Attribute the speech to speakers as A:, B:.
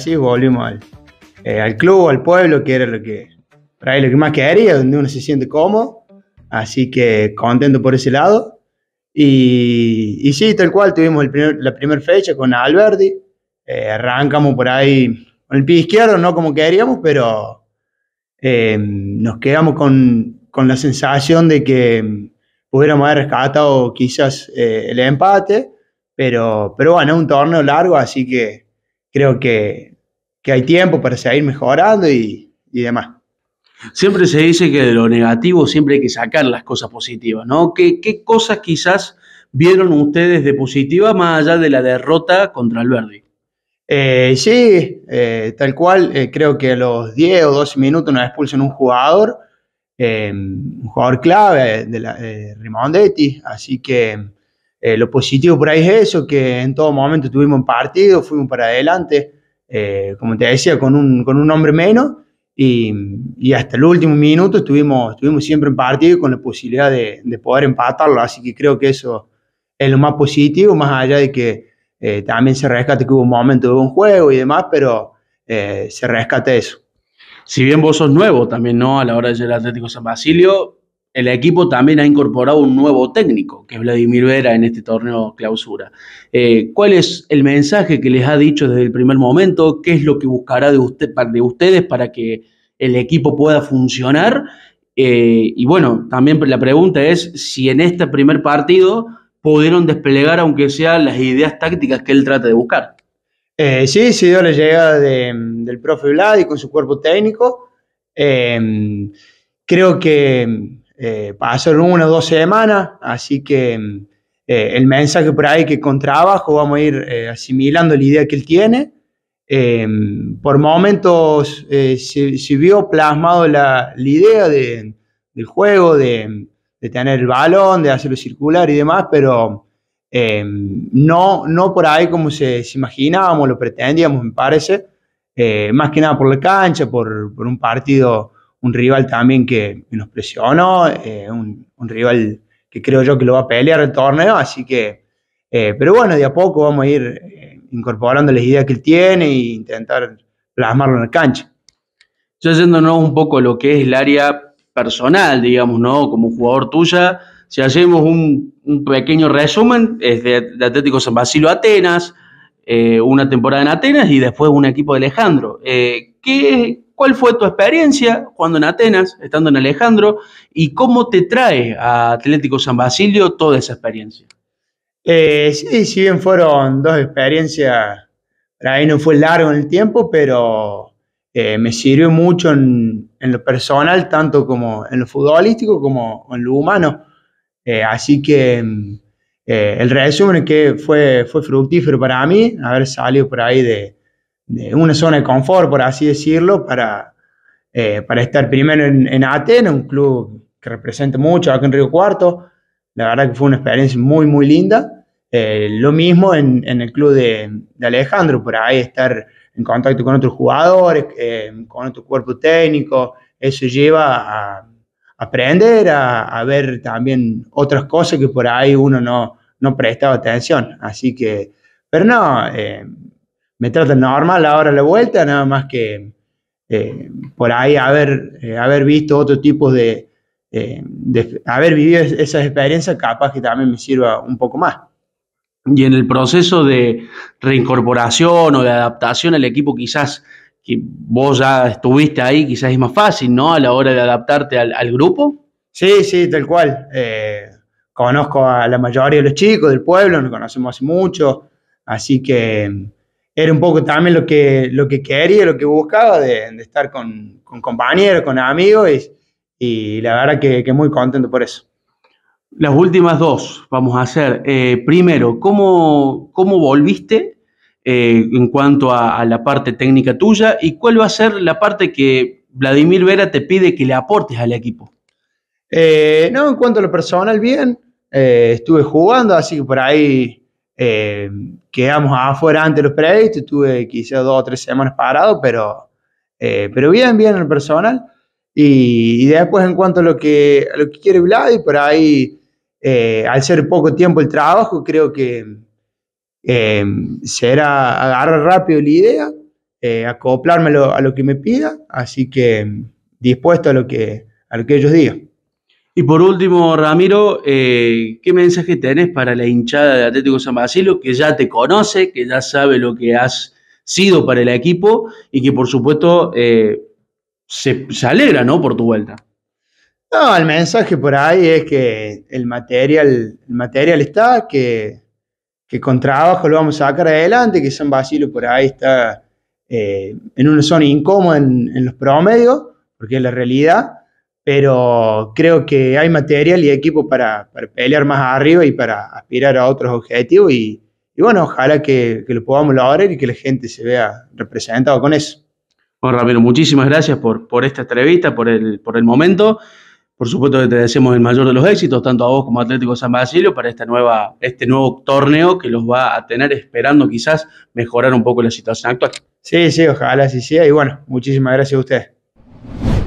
A: así volvimos al, eh, al club, al pueblo, que era lo que, para lo que más quedaría, donde uno se siente cómodo. Así que contento por ese lado. Y, sí, tal cual, tuvimos primer, la primera fecha con Alberti, eh, arrancamos por ahí con el pie izquierdo, no como queríamos, pero eh, nos quedamos con, con, la sensación de que pudiéramos haber rescatado quizás el empate. Pero, pero bueno, es un torneo largo, así que creo que
B: que hay tiempo para seguir mejorando y, demás. Siempre se dice que de lo negativo siempre hay que sacar las cosas positivas, ¿no? ¿Qué, cosas quizás vieron ustedes de positiva más allá de la derrota contra el Eh,
A: sí, eh, tal cual, eh, creo que a los 10 o 12 minutos nos expulsan un jugador, eh, un jugador clave de la Rimondetti, así que lo positivo por ahí es eso, que en todo momento tuvimos un partido, fuimos para adelante, eh, como te decía, con un, con un hombre menos. Y, y, hasta el último minuto estuvimos, estuvimos siempre en partido con la posibilidad de, de, poder empatarlo. Así que creo que eso es lo más positivo, más allá de que eh, también se rescate que hubo un momento de un juego y demás,
B: pero eh, se rescate eso. Si bien vos sos nuevo también, ¿no? A la hora de ser Atlético San Basilio, el equipo también ha incorporado un nuevo técnico, que es Vladimir Vera, en este torneo clausura. Eh, ¿Cuál es el mensaje que les ha dicho desde el primer momento? ¿Qué es lo que buscará de, ustedes para que el equipo pueda funcionar? Eh, y bueno, también la pregunta es si en este primer partido pudieron desplegar, aunque sea, las ideas tácticas que él trata de buscar.
A: Eh, sí, se dio la llegada del profe Vlad y con su cuerpo técnico. creo que eh, hacer una o dos semanas, así que eh, el mensaje por ahí que con trabajo vamos a ir eh, asimilando la idea que él tiene. Eh, por momentos se, vio plasmado la, idea del juego, de, tener el balón, de hacerlo circular y demás, pero no, no por ahí como se, imaginábamos, lo pretendíamos, me parece. más que nada por la cancha, por un partido un rival también que nos presionó, eh, un, rival que creo yo que lo va a pelear el torneo, así que, eh, pero bueno, de a poco vamos a ir eh, incorporando las ideas que él tiene e
B: intentar plasmarlo en el cancha. Yo haciéndonos un poco lo que es el área personal, digamos, ¿no? Como jugador tuya, si hacemos un, pequeño resumen, es de, Atlético San Basilio Atenas, una temporada en Atenas y después un equipo de Alejandro. ¿qué, ¿Cuál fue tu experiencia cuando en Atenas, estando en Alejandro, y cómo te trae a Atlético San Basilio toda esa experiencia? Eh, sí, si bien fueron dos experiencias, para mí no fue largo en el
A: tiempo, pero eh, me sirvió mucho en, lo personal, tanto como en lo futbolístico como en lo humano. Eh, así que eh, el resumen es que fue, fue fructífero para mí haber salido por ahí de, una zona de confort, por así decirlo, para, eh, para estar primero en, en un club que representa mucho acá en Río Cuarto. La verdad que fue una experiencia muy, muy linda. Eh, lo mismo en, en el club de, de, Alejandro, por ahí estar en contacto con otros jugadores, eh, con otro cuerpo técnico, eso lleva a aprender, a, ver también otras cosas que por ahí uno no, no prestaba atención. Así que, pero no, eh, me tratan normal ahora la vuelta, nada más que eh, por ahí haber, eh, haber visto otro tipo
B: de, eh, haber vivido esas experiencias, capaz que también me sirva un poco más. Y en el proceso de reincorporación o de adaptación al equipo, quizás que vos ya estuviste ahí, quizás es más fácil, ¿no? A la hora de adaptarte al, grupo. Sí, sí, tal cual. conozco a la mayoría de los chicos
A: del pueblo, nos conocemos mucho, así que era un poco también lo que, lo que quería, lo que buscaba, de, estar con, compañeros, con amigos,
B: y, la verdad que, muy contento por eso. Las últimas dos vamos a hacer. Eh, primero, ¿cómo, volviste eh, en cuanto a, la parte técnica tuya y cuál va a ser la parte que Vladimir Vera te pide que le aportes al equipo?
A: Eh, no, en cuanto a lo personal, bien. estuve jugando, así que por ahí eh, quedamos afuera ante los previstos, estuve quizás dos o tres semanas parado, pero, eh, pero bien, bien el personal. Y, después en cuanto a lo que, lo que quiere Vlad, y por ahí, eh, al ser poco tiempo el trabajo, creo que eh, será agarrar rápido la idea, acoplarme a lo que me pida, así que dispuesto a lo que, a lo que
B: ellos digan. Y por último, Ramiro, eh, ¿qué mensaje tenés para la hinchada de Atlético San Basilio que ya te conoce, que ya sabe lo que has sido para el equipo y que por supuesto eh, se, alegra ¿no? por tu vuelta?
A: No, el mensaje por ahí es que el material, el material está, que, que con trabajo lo vamos a sacar adelante, que San Basilio por ahí está eh, en una zona incómoda en, en los promedios, porque es la realidad pero creo que hay material y equipo para, pelear más arriba y para aspirar a otros objetivos y, bueno, ojalá que, lo podamos lograr y que la gente se vea representada
B: con eso. Bueno, Ramiro, muchísimas gracias por, esta entrevista, por el, por el momento. Por supuesto que te deseamos el mayor de los éxitos, tanto a vos como a Atlético San Basilio, para este nuevo torneo que los va a tener esperando quizás mejorar un poco la situación actual. Sí,
A: sí, ojalá sí sea. Y bueno, muchísimas gracias a ustedes.